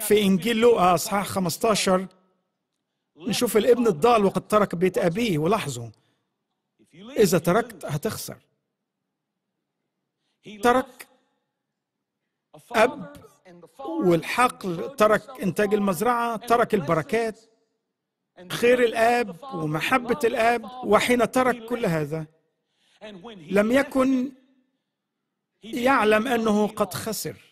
في إنجيل لوقا أصحاح 15 نشوف الابن الضال وقد ترك بيت أبيه ولاحظوا إذا تركت هتخسر ترك أب والحقل ترك إنتاج المزرعة ترك البركات خير الآب ومحبة الآب وحين ترك كل هذا لم يكن يعلم أنه قد خسر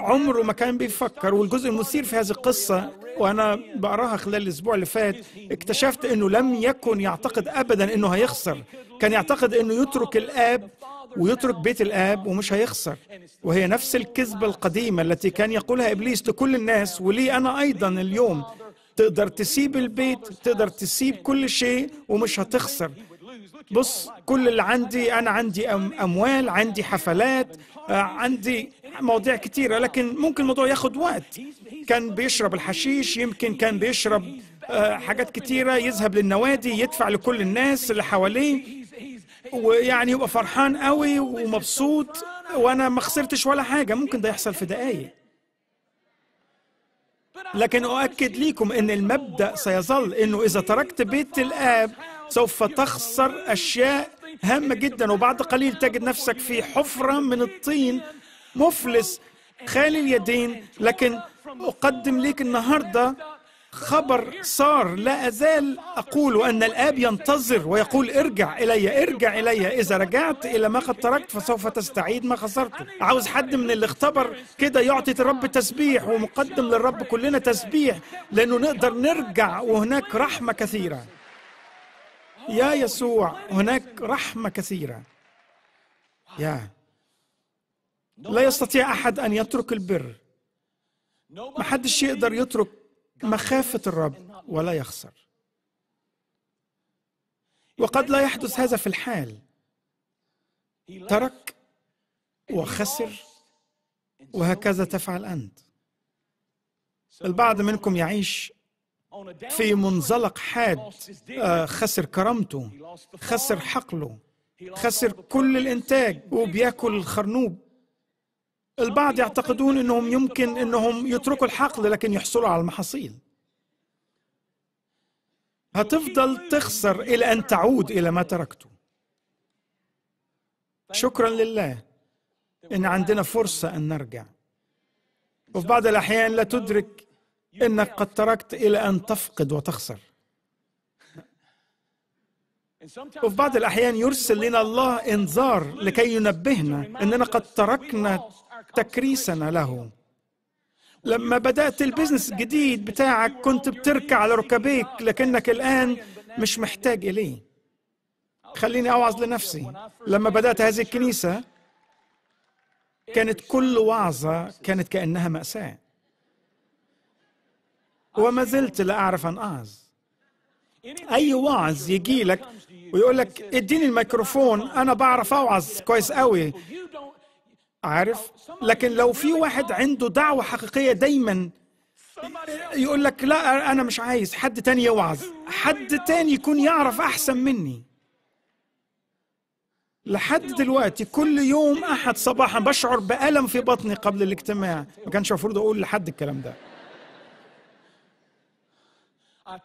عمره ما كان بيفكر والجزء المثير في هذه القصة وأنا بقراها خلال الأسبوع اللي فات اكتشفت أنه لم يكن يعتقد أبدا أنه هيخسر كان يعتقد أنه يترك الآب ويترك بيت الآب ومش هيخسر وهي نفس الكذبة القديمة التي كان يقولها إبليس لكل الناس ولي أنا أيضا اليوم تقدر تسيب البيت تقدر تسيب كل شيء ومش هتخسر بص كل اللي عندي أنا عندي أموال عندي حفلات آه، عندي مواضيع كثيره لكن ممكن الموضوع ياخذ وقت كان بيشرب الحشيش يمكن كان بيشرب آه، حاجات كتيرة يذهب للنوادي يدفع لكل الناس اللي حواليه ويعني يبقى فرحان قوي ومبسوط وانا ما خسرتش ولا حاجة ممكن ده يحصل في دقايق لكن أؤكد ليكم أن المبدأ سيظل أنه إذا تركت بيت الآب سوف تخسر أشياء هامة جدا وبعد قليل تجد نفسك في حفرة من الطين مفلس خالي اليدين لكن أقدم لك النهاردة خبر صار لا أزال أقول أن الآب ينتظر ويقول ارجع إلي ارجع إلي إذا رجعت إلى ما قد تركت فسوف تستعيد ما خسرته عاوز حد من اللي اختبر كده يعطي الرب تسبيح ومقدم للرب كلنا تسبيح لأنه نقدر نرجع وهناك رحمة كثيرة يا يسوع هناك رحمة كثيرة يا لا يستطيع أحد أن يترك البر ما حدش يقدر يترك مخافة الرب ولا يخسر وقد لا يحدث هذا في الحال ترك وخسر وهكذا تفعل أنت البعض منكم يعيش في منزلق حاد آه، خسر كرامته خسر حقله خسر كل الإنتاج وبياكل الخرنوب البعض يعتقدون انهم يمكن انهم يتركوا الحقل لكن يحصلوا على المحاصيل هتفضل تخسر الى ان تعود الى ما تركته شكرا لله ان عندنا فرصه ان نرجع وفي بعض الاحيان لا تدرك انك قد تركت الى ان تفقد وتخسر وفي بعض الأحيان يرسل لنا الله إنذار لكي ينبهنا أننا قد تركنا تكريسنا له لما بدأت البزنس الجديد بتاعك كنت بتركع على ركبيك لكنك الآن مش محتاج إليه خليني أوعظ لنفسي لما بدأت هذه الكنيسة كانت كل وعظة كانت كأنها مأساة وما زلت لا أعرف أن أعظ أي واعظ يجي لك ويقول لك اديني الميكروفون أنا بعرف أوعظ كويس قوي عارف لكن لو في واحد عنده دعوة حقيقية دايما يقول لك لا أنا مش عايز حد تاني يوعظ حد تاني يكون يعرف أحسن مني لحد دلوقتي كل يوم أحد صباحا بشعر بألم في بطني قبل الاجتماع ما كانش المفروض أقول لحد الكلام ده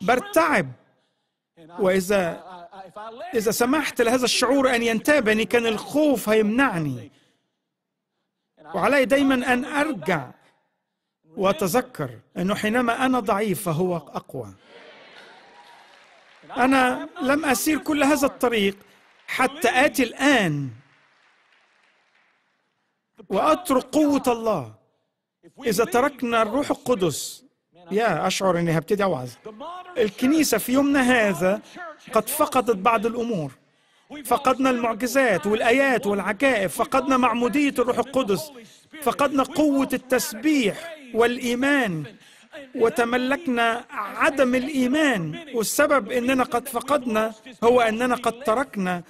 برتعب وإذا إذا سمحت لهذا الشعور أن ينتابني كان الخوف هيمنعني وعلي دايما أن أرجع وأتذكر أنه حينما أنا ضعيف فهو أقوى أنا لم أسير كل هذا الطريق حتى آتي الآن وأترك قوة الله إذا تركنا الروح القدس يا أشعر أني هبتدي أوعظ الكنيسة في يومنا هذا قد فقدت بعض الأمور فقدنا المعجزات والآيات والعجائب فقدنا معمودية الروح القدس فقدنا قوة التسبيح والإيمان وتملكنا عدم الإيمان والسبب أننا قد فقدنا هو أننا قد تركنا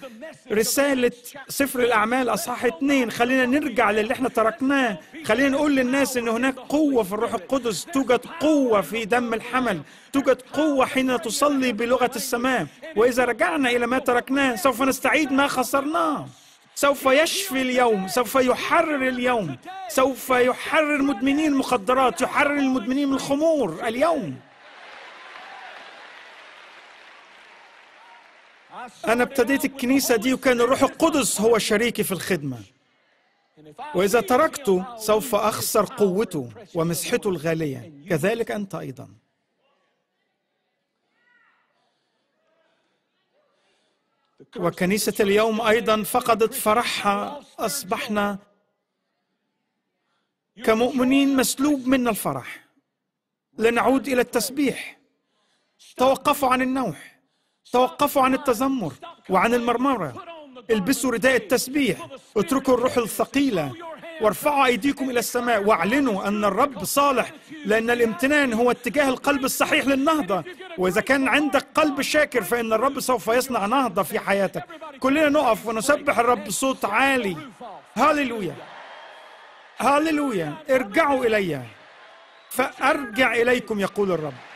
رسالة سفر الأعمال أصحاح اثنين خلينا نرجع للي احنا تركناه خلينا نقول للناس إن هناك قوة في الروح القدس توجد قوة في دم الحمل توجد قوة حين تصلي بلغة السماء وإذا رجعنا إلى ما تركناه سوف نستعيد ما خسرناه سوف يشفي اليوم سوف يحرر اليوم سوف يحرر مدمنين المخدرات يحرر المدمنين من الخمور اليوم أنا ابتديت الكنيسة دي وكان الروح القدس هو شريكي في الخدمة وإذا تركته سوف أخسر قوته ومسحته الغالية كذلك أنت أيضا وكنيسة اليوم أيضا فقدت فرحها أصبحنا كمؤمنين مسلوب منا الفرح لنعود إلى التسبيح توقفوا عن النوح توقفوا عن التذمر وعن المرمرة البسوا رداء التسبيح اتركوا الروح الثقيلة وارفعوا أيديكم إلى السماء واعلنوا أن الرب صالح لأن الامتنان هو اتجاه القلب الصحيح للنهضة وإذا كان عندك قلب شاكر فإن الرب سوف يصنع نهضة في حياتك كلنا نقف ونسبح الرب بصوت عالي هاليلويا هاليلويا ارجعوا إلي فأرجع إليكم يقول الرب